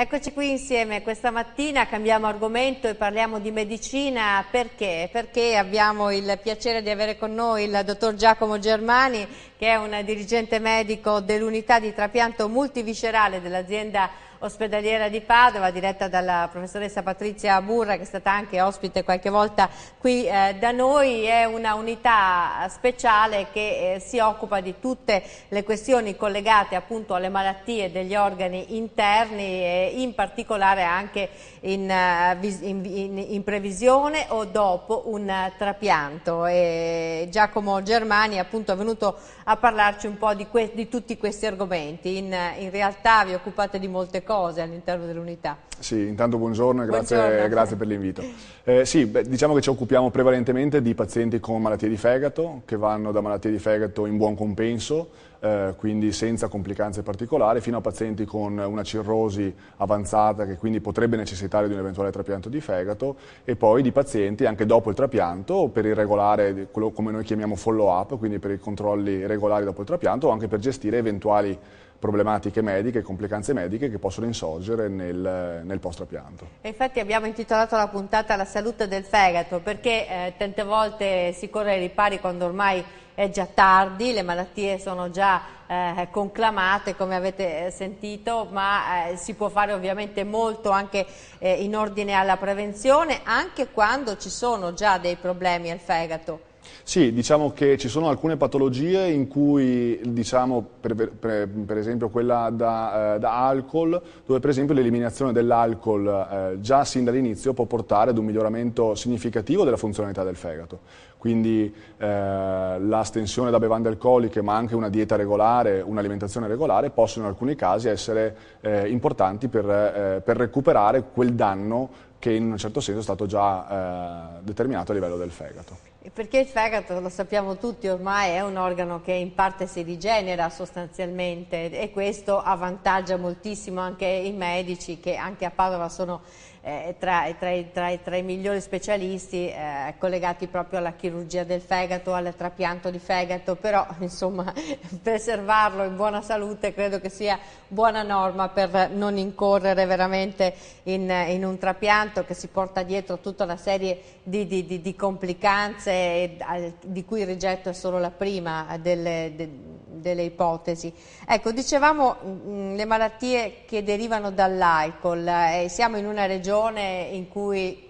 Eccoci qui insieme questa mattina, cambiamo argomento e parliamo di medicina perché? Perché abbiamo il piacere di avere con noi il dottor Giacomo Germani che è un dirigente medico dell'unità di trapianto multiviscerale dell'azienda ospedaliera di Padova, diretta dalla professoressa Patrizia Burra, che è stata anche ospite qualche volta qui eh, da noi. È una unità speciale che eh, si occupa di tutte le questioni collegate appunto alle malattie degli organi interni e in particolare anche in, eh, in, in, in previsione o dopo un trapianto. E Giacomo Germani appunto, è venuto a parlarci un po' di, que di tutti questi argomenti. in realtà vi occupate di molte cose cose all'interno dell'unità. Sì, intanto buongiorno e grazie, grazie per l'invito. Eh, sì, beh, diciamo che ci occupiamo prevalentemente di pazienti con malattie di fegato, che vanno da malattie di fegato in buon compenso, eh, quindi senza complicanze particolari, fino a pazienti con una cirrosi avanzata che quindi potrebbe necessitare di un eventuale trapianto di fegato e poi di pazienti anche dopo il trapianto per il regolare, quello come noi chiamiamo follow up, quindi per i controlli regolari dopo il trapianto o anche per gestire eventuali problematiche mediche, complicanze mediche che possono insorgere nel, nel post-trapianto. Infatti abbiamo intitolato la puntata La salute del fegato perché eh, tante volte si corre ai ripari quando ormai è già tardi, le malattie sono già eh, conclamate come avete eh, sentito, ma eh, si può fare ovviamente molto anche eh, in ordine alla prevenzione anche quando ci sono già dei problemi al fegato. Sì, diciamo che ci sono alcune patologie in cui, diciamo, per, per, per, esempio quella da, eh, da, alcol, dove per esempio l'eliminazione dell'alcol eh, già sin dall'inizio può portare ad un miglioramento significativo della funzionalità del fegato. Quindi eh, l'astensione da bevande alcoliche, ma anche una dieta regolare, un'alimentazione regolare, possono in alcuni casi essere eh, importanti per, eh, per recuperare quel danno che in un certo senso è stato già eh, determinato a livello del fegato. Perché il fegato, lo sappiamo tutti ormai, è un organo che in parte si rigenera sostanzialmente e questo avvantaggia moltissimo anche i medici che anche a Padova sono eh, tra, tra, tra, tra, i migliori specialisti eh, collegati proprio alla chirurgia del fegato, al trapianto di fegato, però insomma preservarlo in buona salute credo che sia buona norma per non incorrere veramente in, in un trapianto che si porta dietro tutta una serie di, di, di, di complicanze e, eh, di cui il rigetto è solo la prima eh, delle, de, delle ipotesi. Ecco, dicevamo mh, mm, le malattie che derivano dall'alcol, eh, siamo in una regione in cui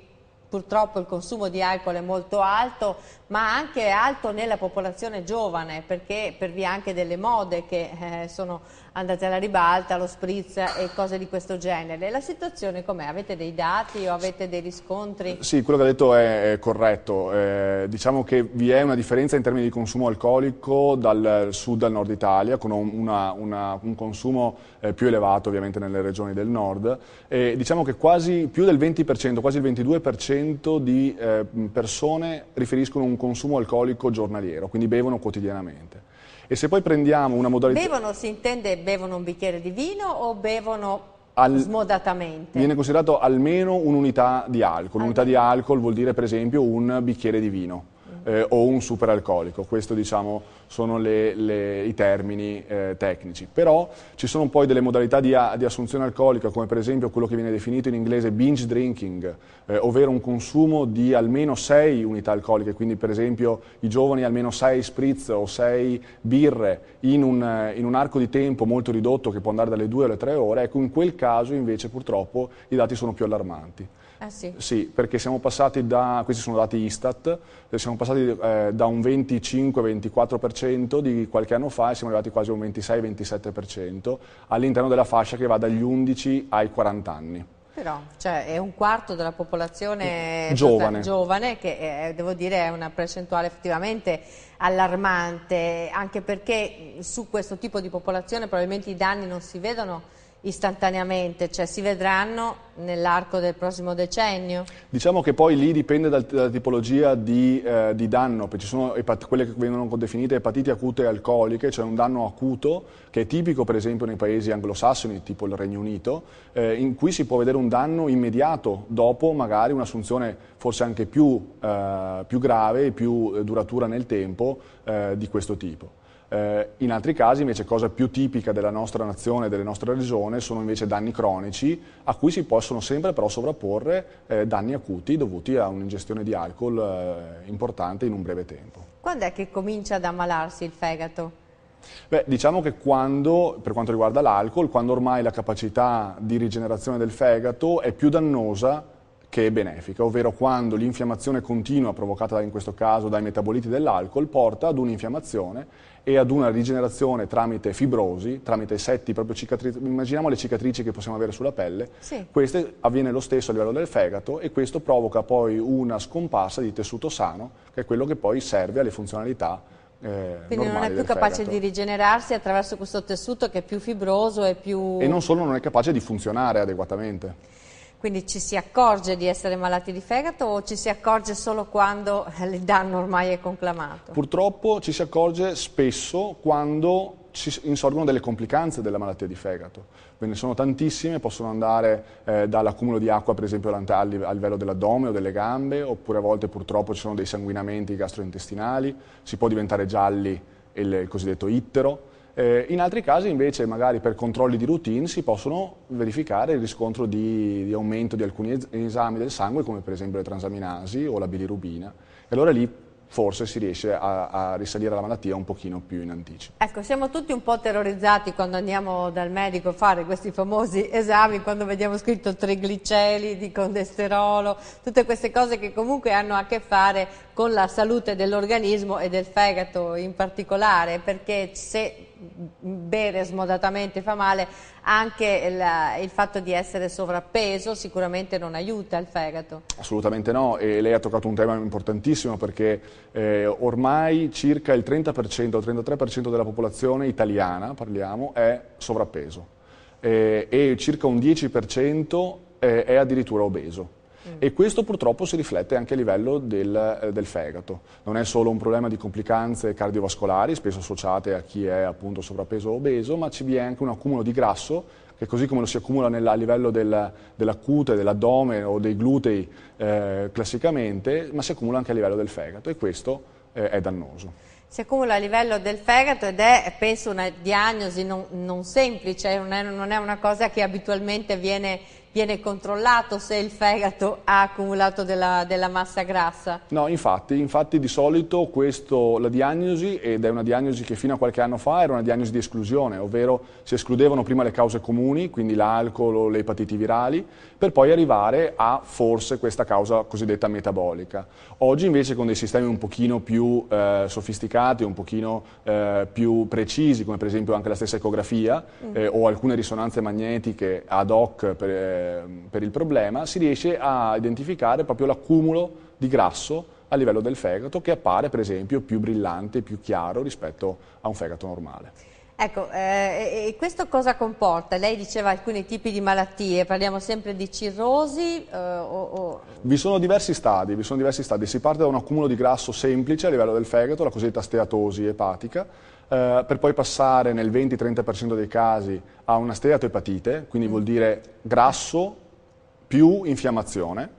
purtroppo il consumo di alcol è molto alto, ma anche alto nella popolazione giovane, perché per via anche delle mode che eh, sono andate alla ribalta, allo spritz e cose di questo genere. La situazione com'è? Avete dei dati o avete dei riscontri? Sì, quello che ha detto è corretto. Eh, diciamo che vi è una differenza in termini di consumo alcolico dal sud al nord Italia, con una, una, un consumo eh, più elevato ovviamente nelle regioni del nord. Eh, diciamo che quasi più del 20%, quasi il 22% di eh, persone riferiscono un consumo alcolico giornaliero, quindi bevono quotidianamente. E se poi prendiamo una modalità... Bevono si intende bevono un bicchiere di vino o bevono al, smodatamente. Viene considerato almeno un'unità di alcol. Un'unità di alcol vuol dire per esempio un bicchiere di vino eh, o un superalcolico. Questi diciamo, sono le, le, i termini eh, tecnici. Però ci sono poi delle modalità di, di, assunzione alcolica, come per esempio quello che viene definito in inglese binge drinking, eh, ovvero un consumo di almeno 6 unità alcoliche, quindi per esempio i giovani almeno 6 spritz o 6 birre in un, in un arco di tempo molto ridotto che può andare dalle 2 alle 3 ore. Ecco, in quel caso invece purtroppo i dati sono più allarmanti. Eh sì. sì. perché siamo passati da, questi sono dati Istat, eh, siamo passati eh, da un 25-24% di qualche anno fa e siamo arrivati quasi a un 26-27% all'interno della fascia che va dagli 11 ai 40 anni. Però, cioè, è un quarto della popolazione giovane, giovane che eh, eh, devo dire è una percentuale effettivamente allarmante, anche perché su questo tipo di popolazione probabilmente i danni non si vedono istantaneamente, cioè si vedranno nell'arco del prossimo decennio? Diciamo che poi lì dipende dal, dalla tipologia di, eh, di danno, perché ci sono quelle che vengono definite epatiti acute alcoliche, cioè un danno acuto che è tipico per esempio nei paesi anglosassoni, tipo il Regno Unito, eh, in cui si può vedere un danno immediato dopo magari un'assunzione forse anche più, eh, più grave e più eh, duratura nel tempo eh, di questo tipo. Eh, in altri casi invece cosa più tipica della nostra nazione e delle nostre regioni sono invece danni cronici a cui si possono sempre però sovrapporre eh, danni acuti dovuti a un'ingestione di alcol eh, importante in un breve tempo. Quando è che comincia ad ammalarsi il fegato? Beh, diciamo che quando, per quanto riguarda l'alcol, quando ormai la capacità di rigenerazione del fegato è più dannosa che benefica, ovvero quando l'infiammazione continua provocata in questo caso dai metaboliti dell'alcol porta ad un'infiammazione e ad una rigenerazione tramite fibrosi, tramite setti, proprio cicatrici, immaginiamo le cicatrici che possiamo avere sulla pelle, sì. queste avviene lo stesso a livello del fegato e questo provoca poi una scomparsa di tessuto sano, che è quello che poi serve alle funzionalità eh, Quindi non è più capace fegato. di rigenerarsi attraverso questo tessuto che è più fibroso e più... E non solo non è capace di funzionare adeguatamente. Quindi ci si accorge di essere malati di fegato o ci si accorge solo quando eh, il danno ormai è conclamato? Purtroppo ci si accorge spesso quando ci insorgono delle complicanze della malattia di fegato. Ve ne sono tantissime, possono andare eh, dall'accumulo di acqua per esempio a livello dell'addome o delle gambe, oppure a volte purtroppo ci sono dei sanguinamenti gastrointestinali, si può diventare gialli il cosiddetto ittero, eh, in altri casi invece magari per controlli di routine si possono verificare il riscontro di, di aumento di alcuni esami del sangue come per esempio le transaminasi o la bilirubina e allora lì forse si riesce a, a, risalire alla malattia un pochino più in anticipo. Ecco, siamo tutti un po' terrorizzati quando andiamo dal medico a fare questi famosi esami, quando vediamo scritto trigliceli di condesterolo, tutte queste cose che comunque hanno a che fare con la salute dell'organismo e del fegato in particolare, perché se bere smodatamente fa male, anche la, il fatto di essere sovrappeso sicuramente non aiuta il fegato. Assolutamente no e lei ha toccato un tema importantissimo perché eh, ormai circa il 30% o 33% della popolazione italiana, parliamo, è sovrappeso eh, e circa un 10% è, eh, è addirittura obeso e questo purtroppo si riflette anche a livello del, eh, del, fegato. Non è solo un problema di complicanze cardiovascolari, spesso associate a chi è appunto sovrappeso o obeso, ma ci viene anche un accumulo di grasso che così come lo si accumula nella, a livello del, della cute, dell'addome o dei glutei eh, classicamente, ma si accumula anche a livello del fegato e questo eh, è dannoso si accumula a livello del fegato ed è, penso, una diagnosi non, non semplice, non è, non è, una cosa che abitualmente viene viene controllato se il fegato ha accumulato della, della massa grassa? No, infatti, infatti di solito questo, la diagnosi, ed è una diagnosi che fino a qualche anno fa era una diagnosi di esclusione, ovvero si escludevano prima le cause comuni, quindi l'alcol, o le epatiti virali, per poi arrivare a forse questa causa cosiddetta metabolica. Oggi invece con dei sistemi un pochino più eh, sofisticati, un pochino eh, più precisi, come per esempio anche la stessa ecografia mm. eh, o alcune risonanze magnetiche ad hoc per, eh, Ehm, per il problema, si riesce a identificare proprio l'accumulo di grasso a livello del fegato che appare per esempio più brillante, più chiaro rispetto a un fegato normale. Ecco, eh, e questo cosa comporta? Lei diceva alcuni tipi di malattie, parliamo sempre di cirrosi eh, o, o... Vi, sono stadi, vi sono diversi stadi, si parte da un accumulo di grasso semplice a livello del fegato, la cosiddetta steatosi epatica, eh, per poi passare nel 20-30% dei casi a una steatoepatite, quindi vuol dire grasso più infiammazione,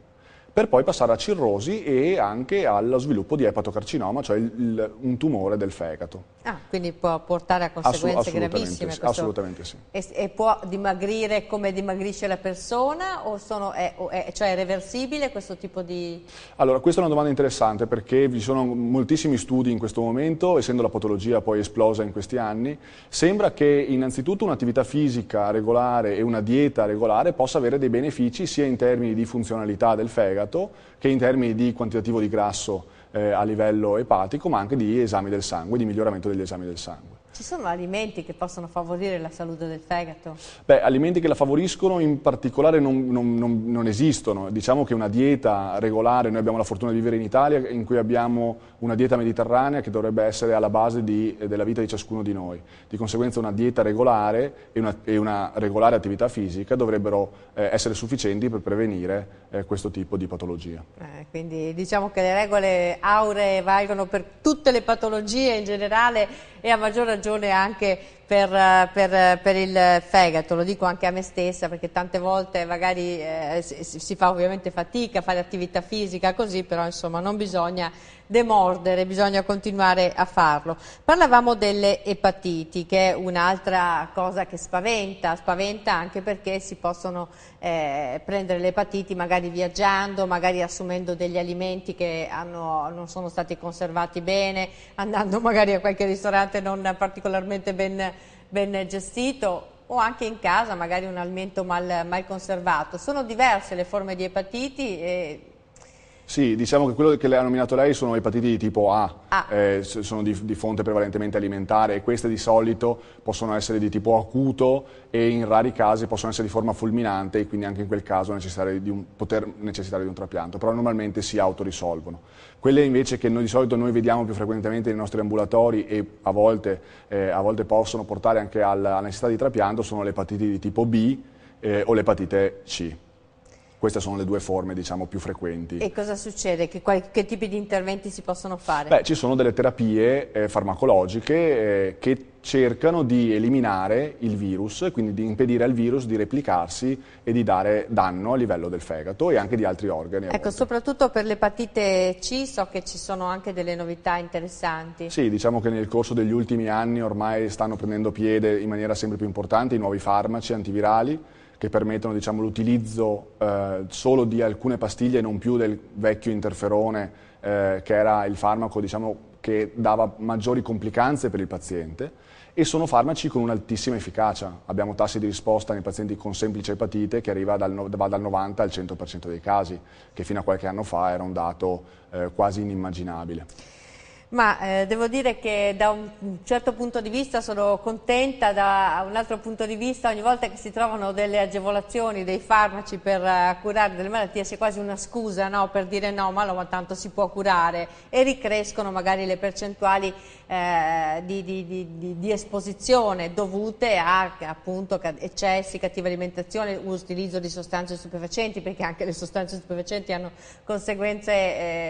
per poi passare a cirrosi e anche allo sviluppo di epatocarcinoma, cioè il, il, un tumore del fegato. Ah, quindi può portare a conseguenze Assu gravissime. Sì, assolutamente sì. E, e, può dimagrire come dimagrisce la persona o, sono, è, è, cioè è reversibile questo tipo di... Allora, questa è una domanda interessante perché vi sono moltissimi studi in questo momento, essendo la patologia poi esplosa in questi anni, sembra che innanzitutto un'attività fisica regolare e una dieta regolare possa avere dei benefici sia in termini di funzionalità del fegato, fegato che in termini di quantitativo di grasso eh, a livello epatico ma anche di esami del sangue, di miglioramento degli esami del sangue. Ci sono alimenti che possono favorire la salute del fegato? Beh, alimenti che la favoriscono in particolare non, non, non, non esistono. Diciamo che una dieta regolare, noi abbiamo la fortuna di vivere in Italia, in cui abbiamo una dieta mediterranea che dovrebbe essere alla base di, della vita di ciascuno di noi. Di conseguenza una dieta regolare e una, e una regolare attività fisica dovrebbero eh, essere sufficienti per prevenire eh, questo tipo di patologia. Eh, quindi diciamo che le regole auree valgono per tutte le patologie in generale e a maggior ragione anche per, per, per, il fegato, lo dico anche a me stessa perché tante volte magari eh, si, si, fa ovviamente fatica a fare attività fisica così, però insomma non bisogna demordere, bisogna continuare a farlo. Parlavamo delle epatiti, che è un'altra cosa che spaventa, spaventa anche perché si possono eh, prendere le epatiti magari viaggiando, magari assumendo degli alimenti che hanno, non sono stati conservati bene, andando magari a qualche ristorante non particolarmente ben, ben gestito o anche in casa magari un alimento mal, mal, conservato. Sono diverse le forme di epatiti e sì, diciamo che quello che le ha nominato lei sono epatiti di tipo A, ah. eh, sono di, di, fonte prevalentemente alimentare e queste di solito possono essere di tipo acuto e in rari casi possono essere di forma fulminante e quindi anche in quel caso un, poter necessitare di un trapianto, però normalmente si autorisolvono. Quelle invece che noi, di solito noi vediamo più frequentemente nei nostri ambulatori e a volte, eh, a volte possono portare anche alla necessità di trapianto sono le epatiti di tipo B eh, o l'epatite C. Queste sono le due forme diciamo, più frequenti. E cosa succede? Che, che, tipi di interventi si possono fare? Beh, ci sono delle terapie eh, farmacologiche eh, che cercano di eliminare il virus, quindi di impedire al virus di replicarsi e di dare danno a livello del fegato e anche di altri organi. Ecco, soprattutto per l'epatite C so che ci sono anche delle novità interessanti. Sì, diciamo che nel corso degli ultimi anni ormai stanno prendendo piede in maniera sempre più importante i nuovi farmaci antivirali che permettono diciamo, l'utilizzo eh, solo di alcune pastiglie e non più del vecchio interferone eh, che era il farmaco diciamo, che dava maggiori complicanze per il paziente e sono farmaci con un'altissima efficacia. Abbiamo tassi di risposta nei pazienti con semplice epatite che arriva dal, va dal 90 al 100% dei casi, che fino a qualche anno fa era un dato eh, quasi inimmaginabile. Ma eh, devo dire che da un certo punto di vista sono contenta, da un altro punto di vista ogni volta che si trovano delle agevolazioni, dei farmaci per uh, curare delle malattie c'è quasi una scusa no? per dire no, ma, lo, ma tanto si può curare e ricrescono magari le percentuali eh, di, di, di, di, esposizione dovute a appunto, eccessi, cattiva alimentazione, utilizzo di sostanze stupefacenti, perché anche le sostanze stupefacenti hanno conseguenze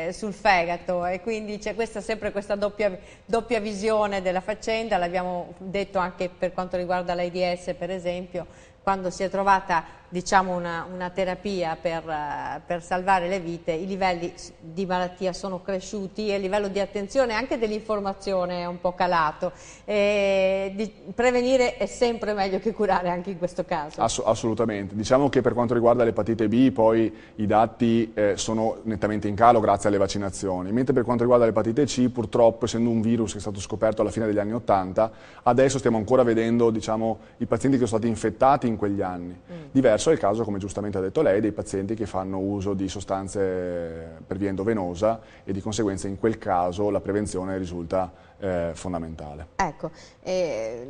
eh, sul fegato e quindi c'è questa, sempre questa doppia, doppia visione della faccenda, l'abbiamo detto anche per quanto riguarda l'AIDS per esempio, quando si è trovata diciamo una, una terapia per, eh, per, salvare le vite, i livelli di malattia sono cresciuti e il livello di attenzione e anche dell'informazione è un po' calato. E prevenire è sempre meglio che curare anche in questo caso. Ass assolutamente. Diciamo che per quanto riguarda l'epatite B poi i dati eh, sono nettamente in calo grazie alle vaccinazioni, mentre per quanto riguarda l'epatite C purtroppo essendo un virus che è stato scoperto alla fine degli anni 80, adesso stiamo ancora vedendo diciamo, i pazienti che sono stati infettati in quegli anni. Mm. Diversi Diverso è il caso, come giustamente ha detto lei, dei pazienti che fanno uso di sostanze per via endovenosa e di conseguenza in quel caso la prevenzione risulta eh, fondamentale. Ecco, eh,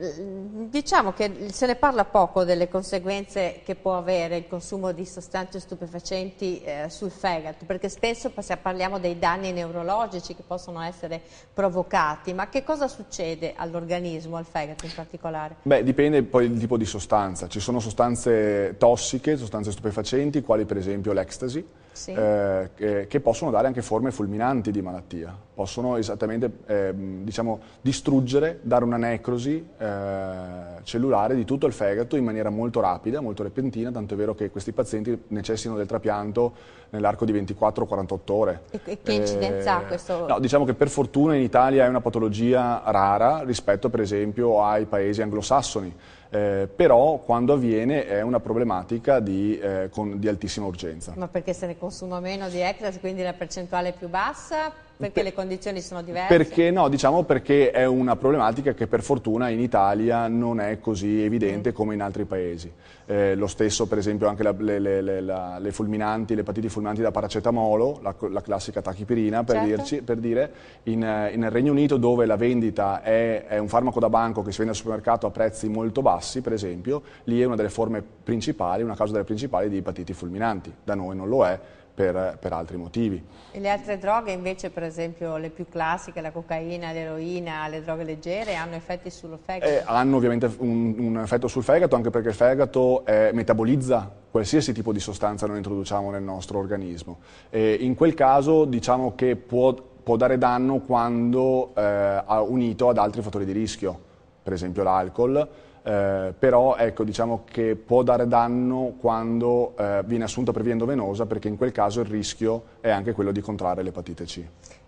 diciamo che se ne parla poco delle conseguenze che può avere il consumo di sostanze stupefacenti eh, sul fegato, perché spesso parliamo dei danni neurologici che possono essere provocati, ma che cosa succede all'organismo, al fegato in particolare? Beh, dipende poi dal tipo di sostanza, ci sono sostanze tossiche, sostanze stupefacenti, quali per esempio l'ecstasy, sì. Eh, che, che, possono dare anche forme fulminanti di malattia, possono esattamente ehm, diciamo, possiamo distruggere, dare una necrosi eh, cellulare di tutto il fegato in maniera molto rapida, molto repentina, tanto è vero che questi pazienti necessitano del trapianto nell'arco di 24-48 ore. E che incidenza ha eh, questo? No, diciamo che per fortuna in Italia è una patologia rara rispetto per esempio ai paesi anglosassoni, eh, però quando avviene è una problematica di, eh, con, di altissima urgenza. Ma perché se ne consuma meno di Ectas, quindi la percentuale è più bassa? Perché le condizioni sono diverse? Perché no, diciamo perché è una problematica che per fortuna in Italia non è così evidente mm. come in altri paesi. Eh, lo stesso per esempio anche la, le, le, la, le, fulminanti, le patiti fulminanti da paracetamolo, la, la classica tachipirina per, certo. dirci, per dire, in, eh, in, Regno Unito dove la vendita è, è, un farmaco da banco che si vende al supermercato a prezzi molto bassi per esempio, lì è una delle forme principali, una causa delle principali di patiti fulminanti, da noi non lo è per, per, altri motivi. E le altre droghe invece, per esempio le più classiche, la cocaina, l'eroina, le droghe leggere, hanno effetti sul fegato? Eh, hanno ovviamente un, un, effetto sul fegato anche perché il fegato eh, metabolizza qualsiasi tipo di sostanza noi introduciamo nel nostro organismo. E in quel caso diciamo che può, può dare danno quando eh, unito ad altri fattori di rischio, per esempio l'alcol, eh, però ecco, diciamo che può dare danno quando eh, viene assunta per via endovenosa perché in quel caso il rischio è anche quello di contrarre l'epatite C.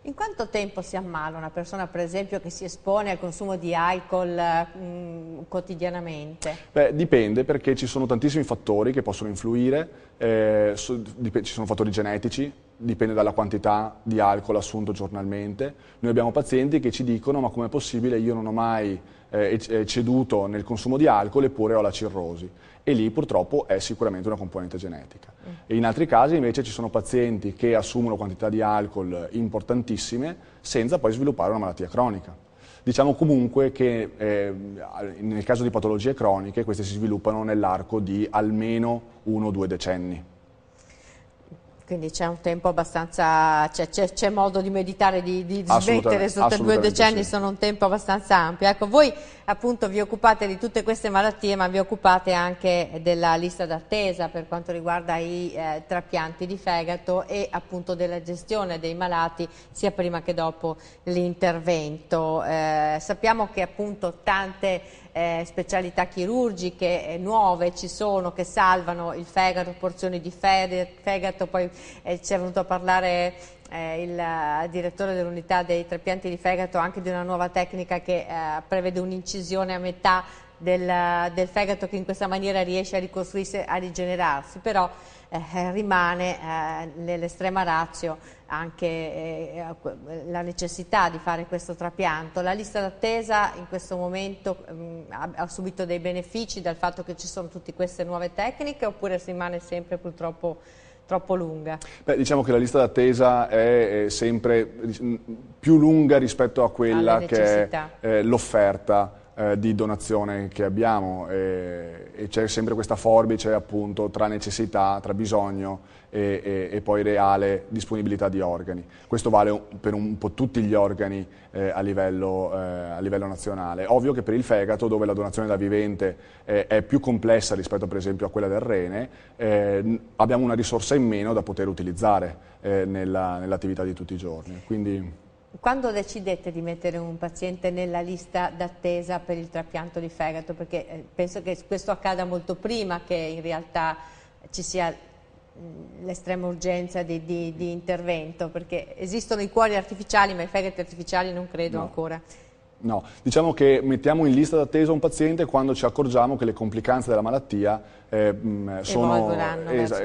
In quanto tempo si ammala una persona, per esempio, che si espone al consumo di alcol eh, mh, quotidianamente? Beh, dipende perché ci sono tantissimi fattori che possono influire eh, ci sono fattori genetici, dipende dalla quantità di alcol assunto giornalmente. Noi abbiamo pazienti che ci dicono ma com'è possibile io non ho mai eh, eh ceduto nel consumo di alcol eppure ho la cirrosi e lì purtroppo è sicuramente una componente genetica. Mm. E in altri casi invece ci sono pazienti che assumono quantità di alcol importantissime senza poi sviluppare una malattia cronica. Diciamo comunque che eh, nel caso di patologie croniche queste si sviluppano nell'arco di almeno uno o due decenni. Quindi c'è un tempo abbastanza, c'è, modo di meditare, di, di smettere sotto due decenni, sì. sono un tempo abbastanza ampio. Ecco, voi appunto vi occupate di tutte queste malattie, ma vi occupate anche della lista d'attesa per quanto riguarda i eh, trapianti di fegato e appunto della gestione dei malati sia prima che dopo l'intervento. Eh, sappiamo che appunto tante eh, specialità chirurgiche eh, nuove ci sono che salvano il fegato, porzioni di fegato, poi eh, ci è venuto a parlare eh, il eh, direttore dell'unità dei trapianti di fegato anche di una nuova tecnica che eh, prevede un'incisione a metà del, del, fegato che in questa maniera riesce a ricostruirsi, a rigenerarsi, però eh, rimane eh, nell'estrema ratio anche eh, la necessità di fare questo trapianto. La lista d'attesa in questo momento mh, mm, ha, ha, subito dei benefici dal fatto che ci sono tutte queste nuove tecniche oppure si rimane sempre purtroppo troppo lunga? Beh, diciamo che la lista d'attesa è, è sempre più lunga rispetto a quella che è eh, l'offerta eh, di donazione che abbiamo e, e c'è sempre questa forbice cioè, appunto tra necessità, tra bisogno e, e, e, poi reale disponibilità di organi. Questo vale per un po' tutti gli organi eh, a, livello, eh, a, livello, nazionale. Ovvio che per il fegato, dove la donazione da vivente eh, è più complessa rispetto per esempio a quella del rene, eh, abbiamo una risorsa in meno da poter utilizzare eh, nella, nell'attività di tutti i giorni. Quindi, quando decidete di mettere un paziente nella lista d'attesa per il trapianto di fegato? Perché eh, penso che questo accada molto prima che in realtà ci sia l'estrema urgenza di, di, di, intervento, perché esistono i cuori artificiali, ma i fegati artificiali non credo no. ancora. No, diciamo che mettiamo in lista d'attesa un paziente quando ci accorgiamo che le complicanze della malattia eh, sono, evolveranno, verso...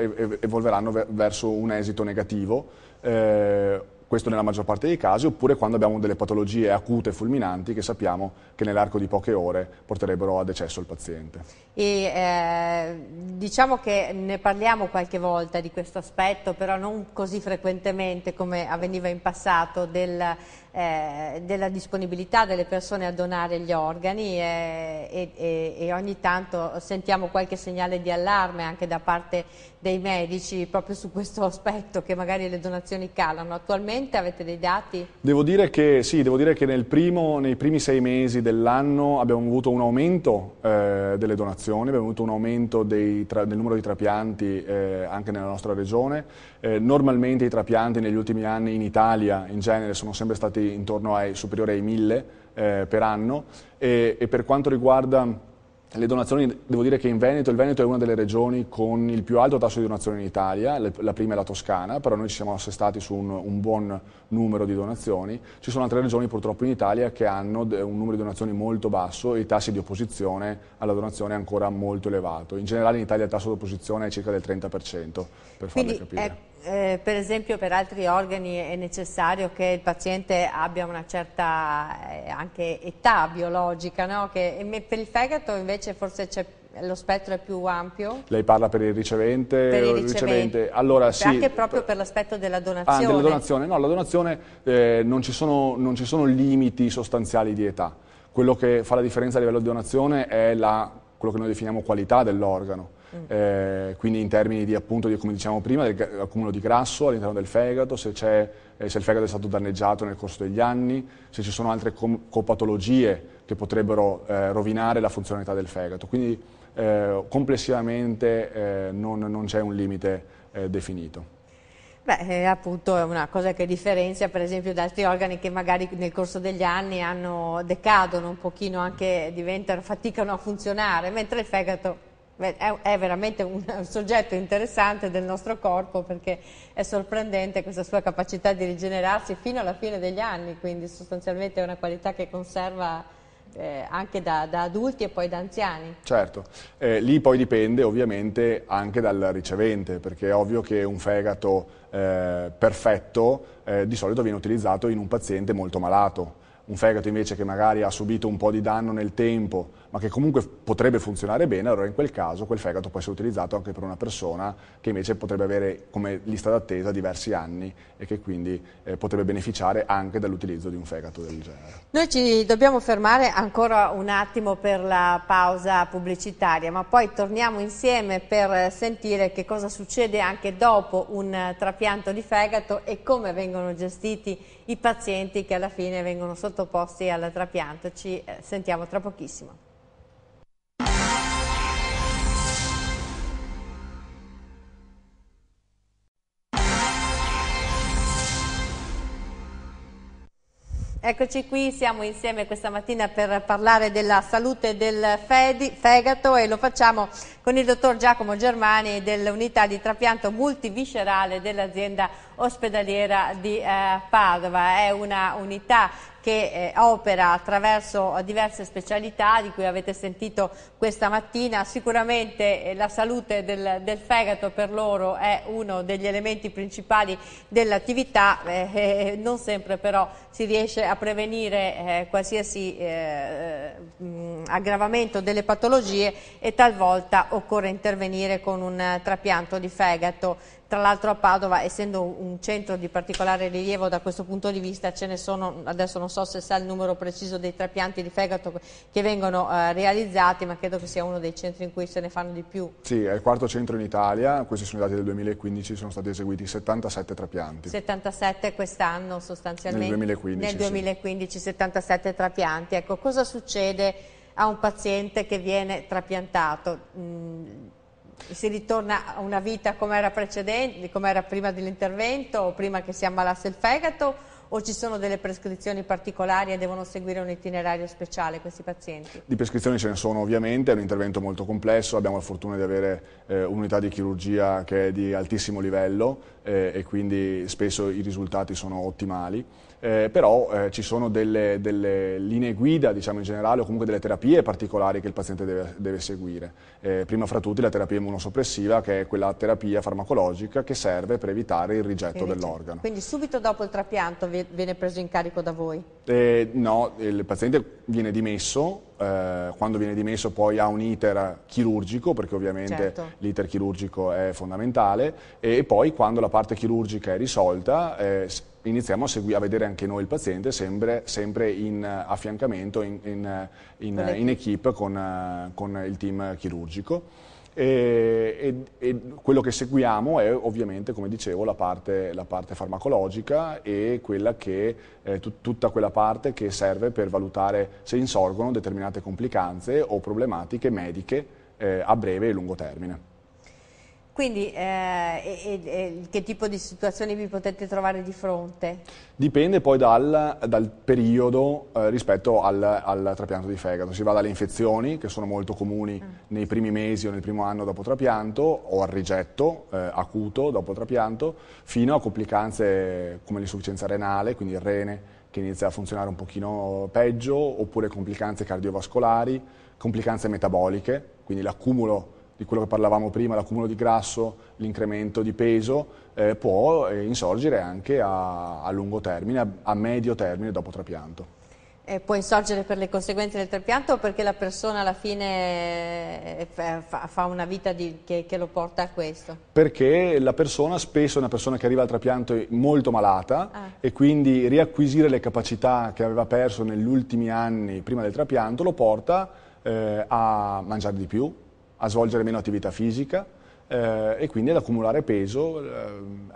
evolveranno verso un esito negativo. Eh, questo nella maggior parte dei casi, oppure quando abbiamo delle patologie acute e fulminanti che sappiamo che nell'arco di poche ore porterebbero a decesso il paziente. E, eh, diciamo che ne parliamo qualche volta di questo aspetto, però non così frequentemente come avveniva in passato, del eh, della disponibilità delle persone a donare gli organi eh, e, e, e, ogni tanto sentiamo qualche segnale di allarme anche da parte dei medici proprio su questo aspetto che magari le donazioni calano. Attualmente avete dei dati? Devo dire che sì, devo dire che primo, nei primi sei mesi dell'anno abbiamo avuto un aumento eh, delle donazioni, abbiamo avuto un aumento dei, tra, del numero di trapianti eh, anche nella nostra regione eh, normalmente i trapianti negli ultimi anni in Italia in genere sono sempre stati intorno ai superiori ai 1000 eh, per anno e, e per quanto riguarda le donazioni, devo dire che in Veneto, il Veneto è una delle regioni con il più alto tasso di donazioni in Italia, la prima è la Toscana, però noi ci siamo assestati su un, un buon numero di donazioni. Ci sono altre regioni purtroppo in Italia che hanno un numero di donazioni molto basso e i tassi di opposizione alla donazione ancora molto elevato. In generale in Italia il tasso di opposizione è circa del 30%, per farvi capire. È eh, per esempio per altri organi è necessario che il paziente abbia una certa eh, anche età biologica, no? che, per il fegato invece forse lo spettro è più ampio? Lei parla per il ricevente? Per il ricevente, ricevente. Allora, sì, anche proprio per l'aspetto della ah, donazione? Ah, della donazione, no, la donazione eh, non, ci sono, non ci sono limiti sostanziali di età, quello che fa la differenza a livello di donazione è la, quello che noi definiamo qualità dell'organo, mm. eh, quindi in termini di, appunto, di, come diciamo prima, del accumulo di grasso all'interno del fegato, se, eh, se il fegato è stato danneggiato nel corso degli anni, se ci sono altre com- copatologie che potrebbero eh, rovinare la funzionalità del fegato. Quindi eh, complessivamente eh, non, non, c'è un limite eh, definito. Beh, appunto è una cosa che differenzia per esempio da altri organi che magari nel corso degli anni hanno, decadono un pochino, anche diventano, faticano a funzionare, mentre il fegato è veramente un, soggetto interessante del nostro corpo perché è sorprendente questa sua capacità di rigenerarsi fino alla fine degli anni, quindi sostanzialmente è una qualità che conserva eh, anche da, da, adulti e poi da anziani. Certo, eh, lì poi dipende ovviamente anche dal ricevente, perché è ovvio che un fegato eh, perfetto eh, di solito viene utilizzato in un paziente molto malato. Un fegato invece che magari ha subito un po' di danno nel tempo, ma che comunque potrebbe funzionare bene, allora in quel caso quel fegato può essere utilizzato anche per una persona che invece potrebbe avere come lista d'attesa diversi anni e che quindi eh, potrebbe beneficiare anche dall'utilizzo di un fegato del genere. Noi ci dobbiamo fermare ancora un attimo per la pausa pubblicitaria, ma poi torniamo insieme per sentire che cosa succede anche dopo un trapianto di fegato e come vengono gestiti i pazienti che alla fine vengono sottoposti al trapianto. Ci eh, sentiamo tra pochissimo. Eccoci qui, siamo insieme questa mattina per parlare della salute del fedi, fegato e lo facciamo con il dottor Giacomo Germani dell'unità di trapianto multiviscerale dell'azienda ospedaliera di eh, Padova. È una unità che eh, opera attraverso diverse specialità di cui avete sentito questa mattina. Sicuramente eh, la salute del, del, fegato per loro è uno degli elementi principali dell'attività, eh, eh non sempre però si riesce a prevenire eh, qualsiasi mh, eh, mm, aggravamento delle patologie e talvolta occorre intervenire con un trapianto di fegato tra l'altro a Padova, essendo un centro di particolare rilievo da questo punto di vista, ce ne sono, adesso non so se sa il numero preciso dei trapianti di fegato che vengono eh, realizzati, ma credo che sia uno dei centri in cui se ne fanno di più. Sì, è il quarto centro in Italia, questi sono i dati del 2015, sono stati eseguiti 77 trapianti. 77 quest'anno sostanzialmente. Nel 2015. Nel 2015 sì. 77 trapianti. Ecco, cosa succede a un paziente che viene trapiantato? Mm, e si ritorna a una vita come era precedente, come era prima dell'intervento o prima che si ammalasse il fegato o ci sono delle prescrizioni particolari e devono seguire un itinerario speciale questi pazienti? Di prescrizioni ce ne sono ovviamente, è un intervento molto complesso, abbiamo la fortuna di avere eh, un'unità di chirurgia che è di altissimo livello eh, e quindi spesso i risultati sono ottimali eh, però eh, ci sono delle, delle linee guida diciamo, in generale o comunque delle terapie particolari che il paziente deve, deve seguire. Eh, prima fra tutti la terapia immunosoppressiva che è quella terapia farmacologica che serve per evitare il rigetto dell'organo. Quindi subito dopo il trapianto viene preso in carico da voi? Eh, no, il paziente viene dimesso eh, quando viene dimesso poi ha un iter chirurgico, perché ovviamente certo. l'iter chirurgico è fondamentale, e poi quando la parte chirurgica è risolta eh, iniziamo a, segui- a, vedere anche noi il paziente sempre, sempre in affiancamento, in, in, in, in equipe con, con il team chirurgico. E, e, e, quello che seguiamo è ovviamente, come dicevo, la parte, la parte farmacologica e quella che, eh, tut, tutta quella parte che serve per valutare se insorgono determinate complicanze o problematiche mediche eh, a breve e lungo termine. Quindi eh, e, e, che tipo di situazioni vi potete trovare di fronte? Dipende poi dal, dal periodo eh, rispetto al, al, trapianto di fegato. Si va dalle infezioni, che sono molto comuni mm. nei primi mesi o nel primo anno dopo trapianto, o al rigetto eh, acuto dopo trapianto, fino a complicanze come l'insufficienza renale, quindi il rene che inizia a funzionare un pochino peggio, oppure complicanze cardiovascolari, complicanze metaboliche, quindi l'accumulo di quello che parlavamo prima, l'accumulo di grasso, l'incremento di peso, eh, può eh, insorgere anche a, a lungo termine, a, a medio termine dopo trapianto. E eh, può insorgere per le conseguenze del trapianto o perché la persona alla fine eh, fa una vita di, che, che, lo porta a questo? Perché la persona spesso è una persona che arriva al trapianto molto malata ah. e quindi riacquisire le capacità che aveva perso negli ultimi anni prima del trapianto lo porta eh, a mangiare di più, a svolgere meno attività fisica eh, e quindi ad accumulare peso eh,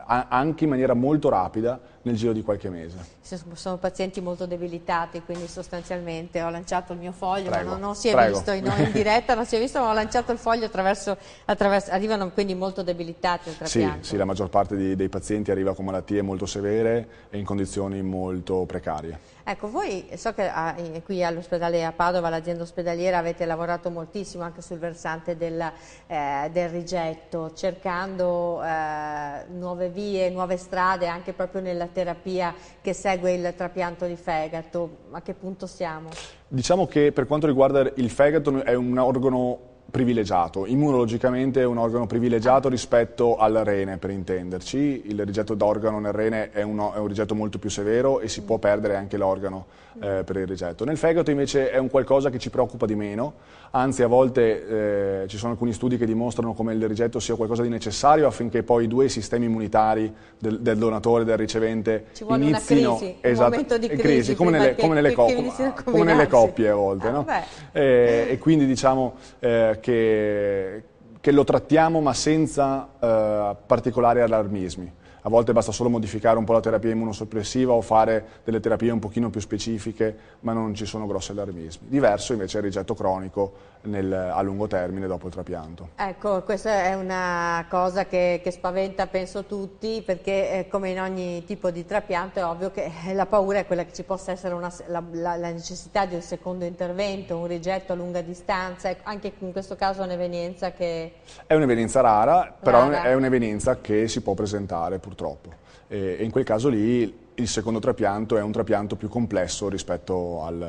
anche in maniera molto rapida nel giro di qualche mese. Sono pazienti molto debilitati, quindi sostanzialmente ho lanciato il mio foglio, prego, ma non, non si è prego. visto in, in, diretta, non si è visto, ma ho lanciato il foglio attraverso, attraverso arrivano quindi molto debilitati al trapianto. Sì, sì, la maggior parte di, dei pazienti arriva con malattie molto severe e in condizioni molto precarie. Ecco, voi so che a, ah, eh, qui all'ospedale a Padova, l'azienda ospedaliera, avete lavorato moltissimo anche sul versante del, eh, del rigetto, cercando eh, nuove vie, nuove strade anche proprio nella terapia che segue il trapianto di fegato, a che punto siamo? Diciamo che per quanto riguarda il fegato è un organo privilegiato, immunologicamente è un organo privilegiato rispetto al rene per intenderci, il rigetto d'organo nel rene è, uno, è un rigetto molto più severo e si può perdere anche l'organo eh, per il rigetto. Nel fegato invece è un qualcosa che ci preoccupa di meno, anzi a volte eh, ci sono alcuni studi che dimostrano come il rigetto sia qualcosa di necessario affinché poi i due sistemi immunitari del, del donatore e del ricevente ci vuole inizino, una crisi, esatto, un momento di eh, crisi, crisi come, nelle, che, come, nelle come, nelle, coppie a volte. Ah, no? eh, e quindi diciamo eh, che che lo trattiamo ma senza eh, particolari allarmismi. A volte basta solo modificare un po' la terapia immunosoppressiva o fare delle terapie un pochino più specifiche, ma non ci sono grossi allarmismi. Diverso invece è il rigetto cronico nel, a lungo termine dopo il trapianto. Ecco, questa è una cosa che, che spaventa penso tutti, perché eh, come in ogni tipo di trapianto è ovvio che la paura è quella che ci possa essere una, la, la, la, necessità di un secondo intervento, un rigetto a lunga distanza, ecco, anche in questo caso un'evenienza che è un'evenienza rara, però è un'evenienza che si può presentare purtroppo. E, e in quel caso lì il secondo trapianto è un trapianto più complesso rispetto al,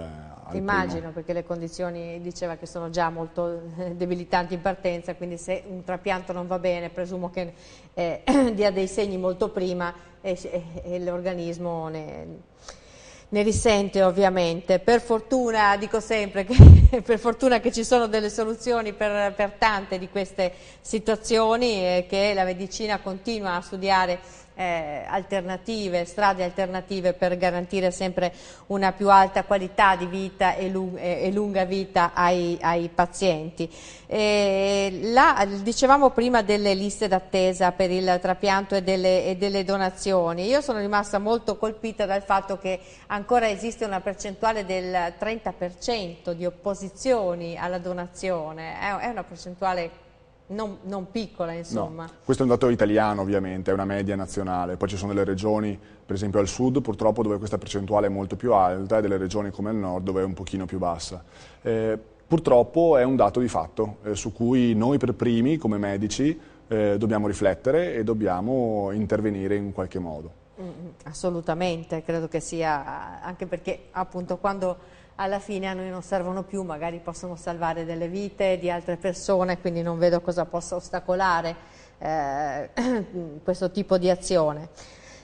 al Immagino, primo. perché le condizioni diceva che sono già molto eh, debilitanti in partenza, quindi se un trapianto non va bene, presumo che eh, dia dei segni molto prima e, e, e l'organismo ne ne risente ovviamente. Per fortuna, dico sempre, che, per fortuna che ci sono delle soluzioni per, per tante di queste situazioni e eh, che la medicina continua a studiare eh, alternative, strade alternative per garantire sempre una più alta qualità di vita e, lu e lunga vita ai, ai pazienti. La, dicevamo prima delle liste d'attesa per il trapianto e delle, e delle donazioni. Io sono rimasta molto colpita dal fatto che ancora esiste una percentuale del 30% di opposizioni alla donazione. È una percentuale non, non piccola insomma. No. Questo è un dato italiano ovviamente, è una media nazionale, poi ci sono delle regioni, per esempio al sud purtroppo dove questa percentuale è molto più alta e delle regioni come al nord dove è un pochino più bassa. Eh, purtroppo è un dato di fatto eh, su cui noi per primi come medici eh, dobbiamo riflettere e dobbiamo intervenire in qualche modo. Mm, mm assolutamente, credo che sia, anche perché appunto quando alla fine a noi non servono più, magari possono salvare delle vite di altre persone, quindi non vedo cosa possa ostacolare eh, questo tipo di azione.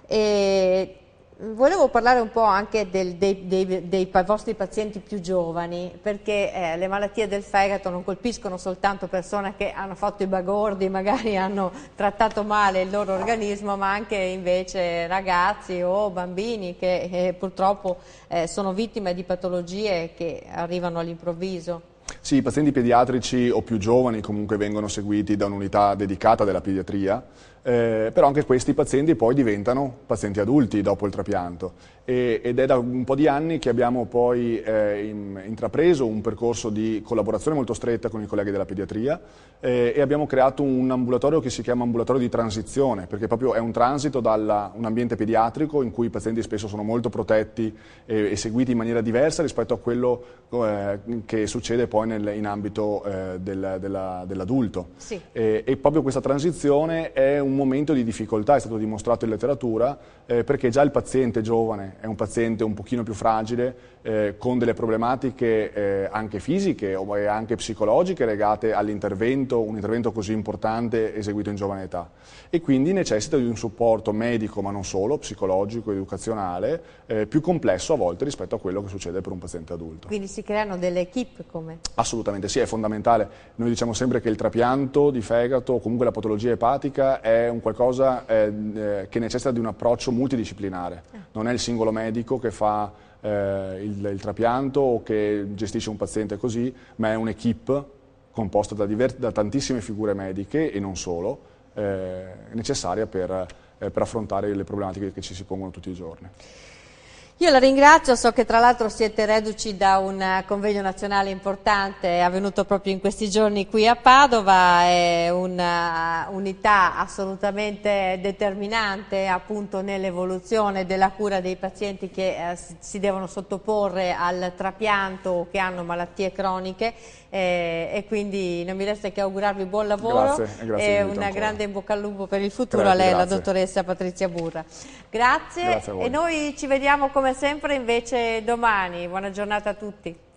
E Volevo parlare un po' anche del, dei, dei, dei, vostri pazienti più giovani, perché eh, le malattie del fegato non colpiscono soltanto persone che hanno fatto i bagordi, magari hanno trattato male il loro organismo, ma anche invece ragazzi o bambini che eh, purtroppo eh, sono vittime di patologie che arrivano all'improvviso. Sì, i pazienti pediatrici o più giovani comunque vengono seguiti da un'unità dedicata della pediatria eh, però anche questi pazienti poi diventano pazienti adulti dopo il trapianto e, ed è da un po' di anni che abbiamo poi eh, in, intrapreso un percorso di collaborazione molto stretta con i colleghi della pediatria eh, e abbiamo creato un ambulatorio che si chiama ambulatorio di transizione perché proprio è un transito da un ambiente pediatrico in cui i pazienti spesso sono molto protetti e, e seguiti in maniera diversa rispetto a quello eh, che succede poi nel, in ambito eh, del, dell'adulto sì. e, e proprio questa transizione è un un momento di difficoltà, è stato dimostrato in letteratura, eh, perché già il paziente giovane è un paziente un pochino più fragile, eh, con delle problematiche eh, anche fisiche o anche psicologiche legate all'intervento, un intervento così importante eseguito in giovane età. E quindi necessita di un supporto medico, ma non solo, psicologico, educazionale, eh, più complesso a volte rispetto a quello che succede per un paziente adulto. Quindi si creano delle equip come? Assolutamente sì, è fondamentale. Noi diciamo sempre che il trapianto di fegato comunque la patologia epatica è un qualcosa eh, che necessita di un approccio multidisciplinare. Ah. Non è il singolo medico che fa eh, il, il, trapianto o che gestisce un paziente così, ma è un'equipe composta da, da, tantissime figure mediche e non solo, eh, necessaria per, eh, per affrontare le problematiche che ci si pongono tutti i giorni. Io la ringrazio, so che tra l'altro siete reduci da un convegno nazionale importante avvenuto proprio in questi giorni qui a Padova, è un'unità uh, assolutamente determinante appunto nell'evoluzione della cura dei pazienti che eh, si devono sottoporre al trapianto o che hanno malattie croniche eh, e quindi non mi resta che augurarvi buon lavoro grazie, grazie e un grande in bocca al lupo per il futuro grazie, a lei, la dottoressa Patrizia Burra. Grazie, grazie e noi ci vediamo come sempre invece domani. Buona giornata a tutti.